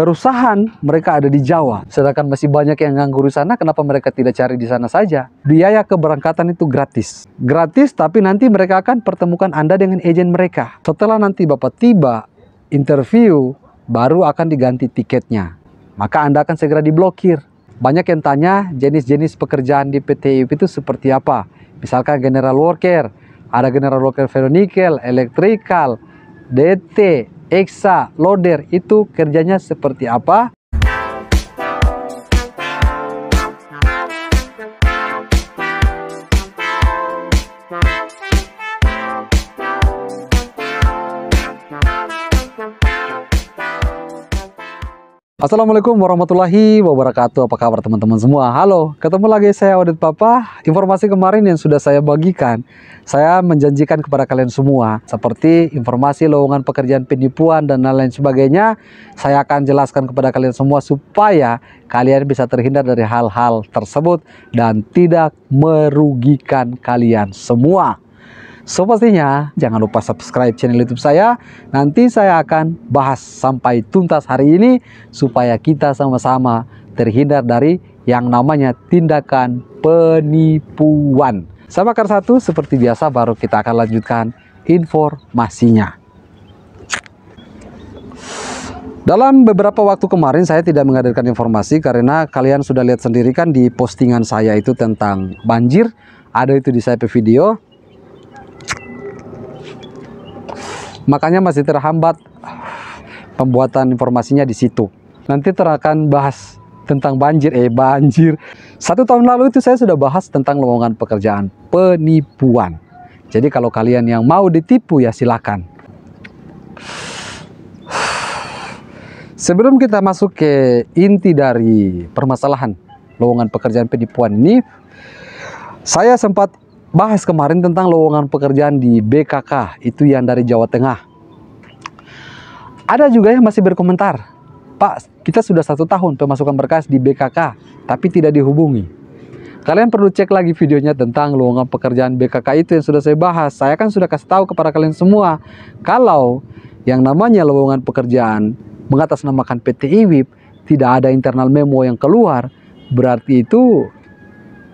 perusahaan mereka ada di Jawa, sedangkan masih banyak yang nganggur di sana, kenapa mereka tidak cari di sana saja? Biaya keberangkatan itu gratis. Gratis, tapi nanti mereka akan pertemukan Anda dengan agen mereka. Setelah nanti Bapak tiba, interview, baru akan diganti tiketnya. Maka Anda akan segera diblokir. Banyak yang tanya jenis-jenis pekerjaan di PT IUP itu seperti apa. Misalkan general worker, ada general worker ferro elektrikal, DT, eksa, loader itu kerjanya seperti apa? Assalamualaikum warahmatullahi wabarakatuh. Apa kabar teman-teman semua? Halo, ketemu lagi saya Audit Papa. Informasi kemarin yang sudah saya bagikan, saya menjanjikan kepada kalian semua seperti informasi lowongan pekerjaan penipuan dan lain-lain sebagainya, saya akan jelaskan kepada kalian semua supaya kalian bisa terhindar dari hal-hal tersebut dan tidak merugikan kalian semua. So pastinya jangan lupa subscribe channel YouTube saya. Nanti saya akan bahas sampai tuntas hari ini supaya kita sama-sama terhindar dari yang namanya tindakan penipuan. Sama Kar satu seperti biasa baru kita akan lanjutkan informasinya. Dalam beberapa waktu kemarin saya tidak menghadirkan informasi karena kalian sudah lihat sendiri kan di postingan saya itu tentang banjir. Ada itu di saya video. Makanya masih terhambat pembuatan informasinya di situ. Nanti terakan bahas tentang banjir, eh banjir. Satu tahun lalu itu saya sudah bahas tentang lowongan pekerjaan, penipuan. Jadi kalau kalian yang mau ditipu ya silakan. Sebelum kita masuk ke inti dari permasalahan lowongan pekerjaan penipuan ini, saya sempat bahas kemarin tentang lowongan pekerjaan di BKK, itu yang dari Jawa Tengah. Ada juga yang masih berkomentar, Pak, kita sudah satu tahun pemasukan berkas di BKK, tapi tidak dihubungi. Kalian perlu cek lagi videonya tentang lowongan pekerjaan BKK itu yang sudah saya bahas. Saya kan sudah kasih tahu kepada kalian semua, kalau yang namanya lowongan pekerjaan mengatasnamakan PT IWIP, tidak ada internal memo yang keluar, berarti itu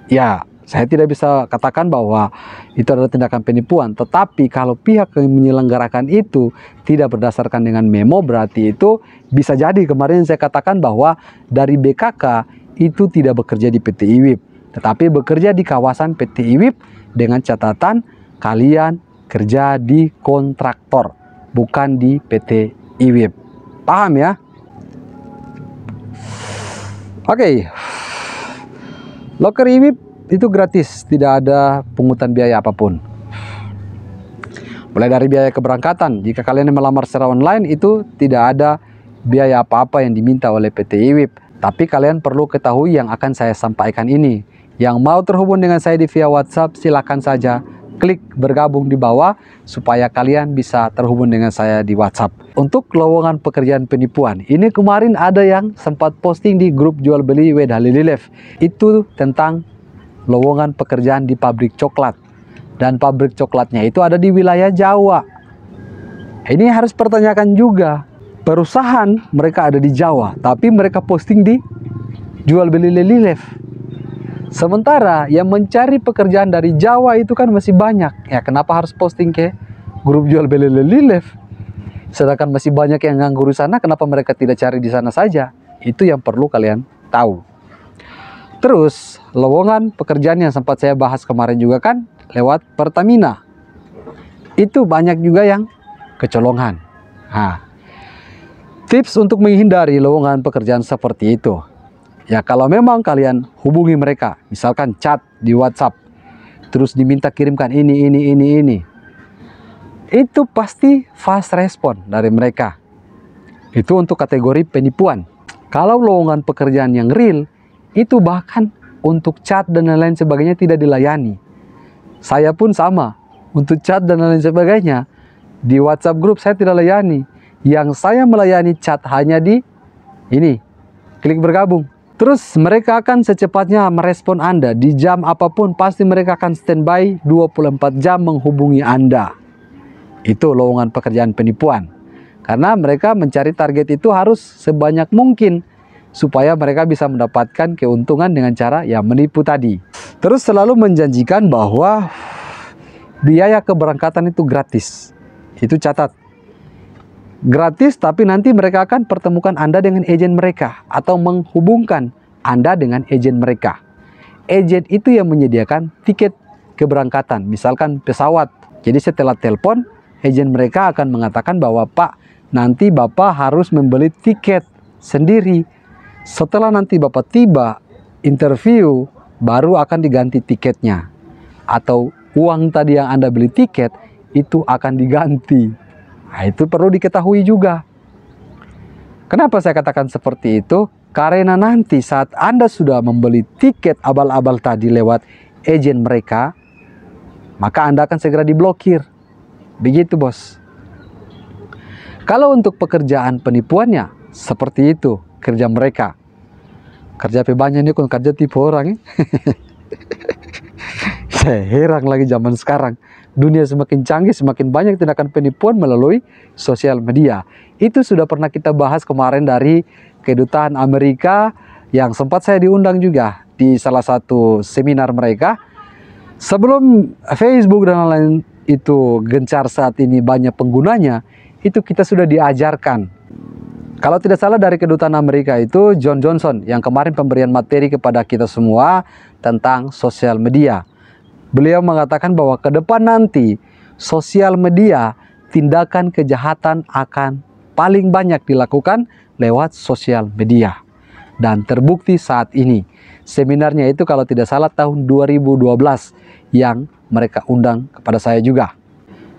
ya saya tidak bisa katakan bahwa itu adalah tindakan penipuan, tetapi kalau pihak yang menyelenggarakan itu tidak berdasarkan dengan memo berarti itu bisa jadi kemarin saya katakan bahwa dari BKK itu tidak bekerja di PT IWIP, tetapi bekerja di kawasan PT IWIP dengan catatan kalian kerja di kontraktor, bukan di PT IWIP. Paham ya? Oke. Okay. Loker IWIP itu gratis, tidak ada pungutan biaya apapun. Mulai dari biaya keberangkatan, jika kalian melamar secara online itu tidak ada biaya apa-apa yang diminta oleh PT IWIP. Tapi kalian perlu ketahui yang akan saya sampaikan ini. Yang mau terhubung dengan saya di via WhatsApp silakan saja klik bergabung di bawah supaya kalian bisa terhubung dengan saya di WhatsApp. Untuk lowongan pekerjaan penipuan, ini kemarin ada yang sempat posting di grup jual beli Weda Itu tentang lowongan pekerjaan di pabrik coklat. Dan pabrik coklatnya itu ada di wilayah Jawa. Ini harus pertanyakan juga. Perusahaan mereka ada di Jawa, tapi mereka posting di jual beli lelilev. Sementara yang mencari pekerjaan dari Jawa itu kan masih banyak. Ya kenapa harus posting ke grup jual beli lelilev? Sedangkan masih banyak yang nganggur di sana, kenapa mereka tidak cari di sana saja? Itu yang perlu kalian tahu. Terus, lowongan pekerjaan yang sempat saya bahas kemarin juga kan lewat Pertamina. Itu banyak juga yang kecolongan. Ha. tips untuk menghindari lowongan pekerjaan seperti itu. Ya kalau memang kalian hubungi mereka, misalkan chat di WhatsApp, terus diminta kirimkan ini, ini, ini, ini. Itu pasti fast respon dari mereka. Itu untuk kategori penipuan. Kalau lowongan pekerjaan yang real, itu bahkan untuk cat dan lain-lain sebagainya tidak dilayani. Saya pun sama, untuk cat dan lain sebagainya. Di WhatsApp grup saya tidak layani. Yang saya melayani cat hanya di ini, klik bergabung. Terus mereka akan secepatnya merespon Anda. Di jam apapun pasti mereka akan standby 24 jam menghubungi Anda. Itu lowongan pekerjaan penipuan. Karena mereka mencari target itu harus sebanyak mungkin supaya mereka bisa mendapatkan keuntungan dengan cara yang menipu tadi. Terus selalu menjanjikan bahwa biaya keberangkatan itu gratis. Itu catat. Gratis tapi nanti mereka akan pertemukan Anda dengan agen mereka atau menghubungkan Anda dengan agen mereka. Agen itu yang menyediakan tiket keberangkatan, misalkan pesawat. Jadi setelah telepon, agen mereka akan mengatakan bahwa Pak, nanti Bapak harus membeli tiket sendiri setelah nanti Bapak tiba interview, baru akan diganti tiketnya. Atau uang tadi yang Anda beli tiket, itu akan diganti. Nah, itu perlu diketahui juga. Kenapa saya katakan seperti itu? Karena nanti saat Anda sudah membeli tiket abal-abal tadi lewat agen mereka, maka Anda akan segera diblokir. Begitu, Bos. Kalau untuk pekerjaan penipuannya, seperti itu kerja mereka. Kerja apa banyak pun kan kerja tipe orang. Ya. Saya heran lagi zaman sekarang. Dunia semakin canggih, semakin banyak tindakan penipuan melalui sosial media. Itu sudah pernah kita bahas kemarin dari kedutaan Amerika yang sempat saya diundang juga di salah satu seminar mereka. Sebelum Facebook dan lain-lain itu gencar saat ini banyak penggunanya, itu kita sudah diajarkan kalau tidak salah dari kedutaan Amerika itu John Johnson yang kemarin pemberian materi kepada kita semua tentang sosial media. Beliau mengatakan bahwa ke depan nanti sosial media tindakan kejahatan akan paling banyak dilakukan lewat sosial media. Dan terbukti saat ini. Seminarnya itu kalau tidak salah tahun 2012 yang mereka undang kepada saya juga.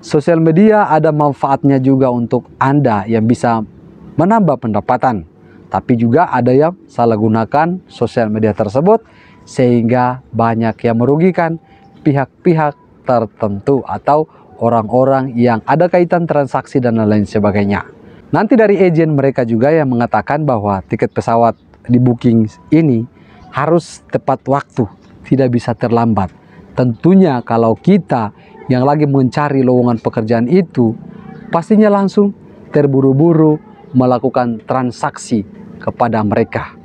Sosial media ada manfaatnya juga untuk Anda yang bisa menambah pendapatan. Tapi juga ada yang salah gunakan sosial media tersebut sehingga banyak yang merugikan pihak-pihak tertentu atau orang-orang yang ada kaitan transaksi dan lain sebagainya. Nanti dari agen mereka juga yang mengatakan bahwa tiket pesawat di booking ini harus tepat waktu, tidak bisa terlambat. Tentunya kalau kita yang lagi mencari lowongan pekerjaan itu, pastinya langsung terburu-buru, melakukan transaksi kepada mereka.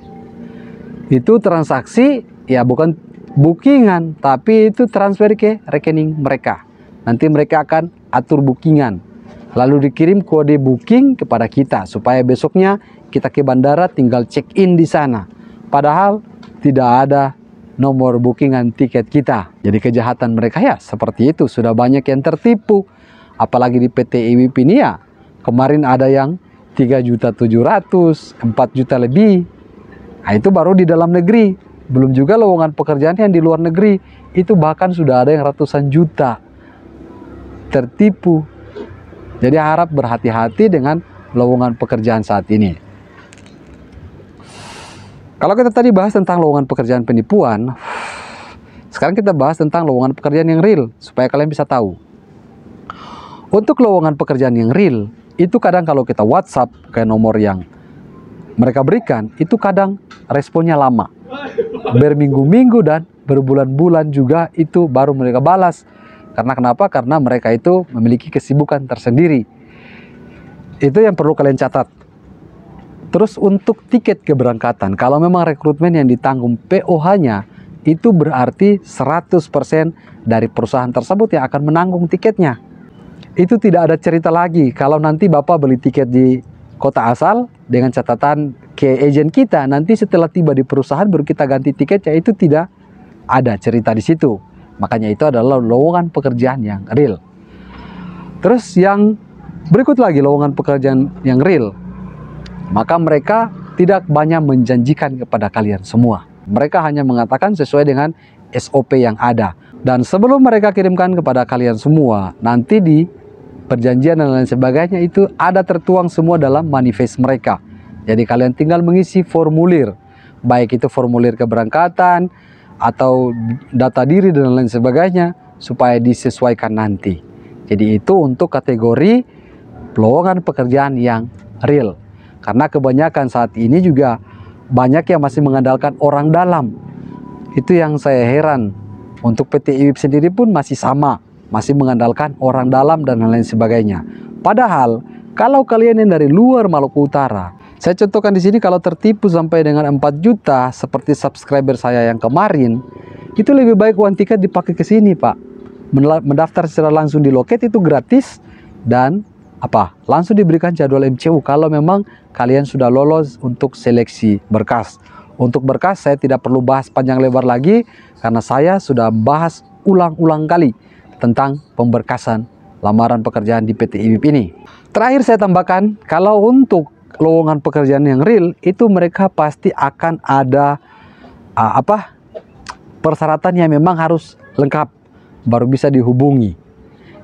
Itu transaksi ya bukan bookingan, tapi itu transfer ke rekening mereka. Nanti mereka akan atur bookingan. Lalu dikirim kode booking kepada kita supaya besoknya kita ke bandara tinggal check in di sana. Padahal tidak ada nomor bookingan tiket kita. Jadi kejahatan mereka ya seperti itu. Sudah banyak yang tertipu. Apalagi di PT IWP ini ya kemarin ada yang 3 juta 700, 4 juta lebih. Nah, itu baru di dalam negeri. Belum juga lowongan pekerjaan yang di luar negeri. Itu bahkan sudah ada yang ratusan juta. Tertipu. Jadi harap berhati-hati dengan lowongan pekerjaan saat ini. Kalau kita tadi bahas tentang lowongan pekerjaan penipuan, sekarang kita bahas tentang lowongan pekerjaan yang real supaya kalian bisa tahu. Untuk lowongan pekerjaan yang real, itu kadang kalau kita WhatsApp ke nomor yang mereka berikan, itu kadang responnya lama. Berminggu-minggu dan berbulan-bulan juga itu baru mereka balas. Karena kenapa? Karena mereka itu memiliki kesibukan tersendiri. Itu yang perlu kalian catat. Terus untuk tiket keberangkatan, kalau memang rekrutmen yang ditanggung POH-nya, itu berarti 100% dari perusahaan tersebut yang akan menanggung tiketnya itu tidak ada cerita lagi kalau nanti Bapak beli tiket di kota asal dengan catatan ke agent kita nanti setelah tiba di perusahaan baru kita ganti tiketnya itu tidak ada cerita di situ. Makanya itu adalah lowongan pekerjaan yang real. Terus yang berikut lagi lowongan pekerjaan yang real. Maka mereka tidak banyak menjanjikan kepada kalian semua. Mereka hanya mengatakan sesuai dengan SOP yang ada dan sebelum mereka kirimkan kepada kalian semua, nanti di perjanjian dan lain sebagainya itu ada tertuang semua dalam manifest mereka. Jadi kalian tinggal mengisi formulir, baik itu formulir keberangkatan atau data diri dan lain sebagainya supaya disesuaikan nanti. Jadi itu untuk kategori peluangan pekerjaan yang real. Karena kebanyakan saat ini juga banyak yang masih mengandalkan orang dalam. Itu yang saya heran untuk PT IWIP sendiri pun masih sama, masih mengandalkan orang dalam dan lain sebagainya. Padahal, kalau kalian yang dari luar Maluku Utara, saya contohkan di sini kalau tertipu sampai dengan 4 juta seperti subscriber saya yang kemarin, itu lebih baik uang tiket dipakai ke sini, Pak. Mendaftar secara langsung di loket itu gratis dan apa? Langsung diberikan jadwal MCU kalau memang kalian sudah lolos untuk seleksi berkas. Untuk berkas saya tidak perlu bahas panjang lebar lagi karena saya sudah bahas ulang-ulang kali tentang pemberkasan lamaran pekerjaan di PT IBIP ini. Terakhir saya tambahkan, kalau untuk lowongan pekerjaan yang real itu mereka pasti akan ada uh, apa? persyaratan yang memang harus lengkap baru bisa dihubungi.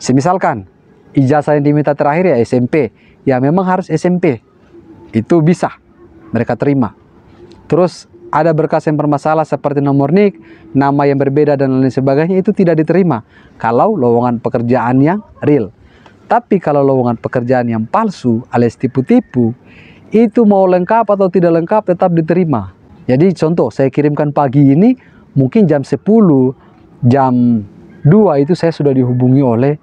Semisalkan ijazah yang diminta terakhir ya SMP, ya memang harus SMP. Itu bisa mereka terima. Terus ada berkas yang bermasalah seperti nomor NIK, nama yang berbeda dan lain sebagainya itu tidak diterima kalau lowongan pekerjaan yang real. Tapi kalau lowongan pekerjaan yang palsu alias tipu-tipu, itu mau lengkap atau tidak lengkap tetap diterima. Jadi contoh saya kirimkan pagi ini mungkin jam 10, jam 2 itu saya sudah dihubungi oleh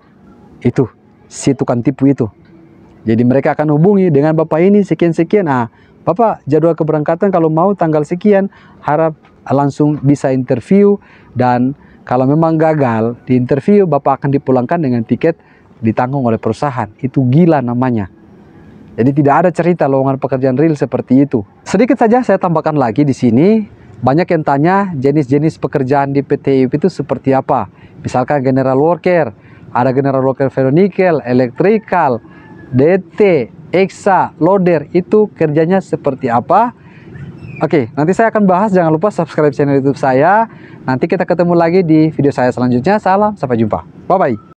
itu si tukang tipu itu. Jadi mereka akan hubungi dengan bapak ini sekian-sekian. Ah, Bapak jadwal keberangkatan kalau mau tanggal sekian harap langsung bisa interview dan kalau memang gagal di interview Bapak akan dipulangkan dengan tiket ditanggung oleh perusahaan. Itu gila namanya. Jadi tidak ada cerita lowongan pekerjaan real seperti itu. Sedikit saja saya tambahkan lagi di sini, banyak yang tanya jenis-jenis pekerjaan di PT IUP itu seperti apa. Misalkan general worker, ada general worker ferro nickel, elektrikal, DT, eksa, loader itu kerjanya seperti apa? Oke, nanti saya akan bahas. Jangan lupa subscribe channel YouTube saya. Nanti kita ketemu lagi di video saya selanjutnya. Salam, sampai jumpa. Bye-bye.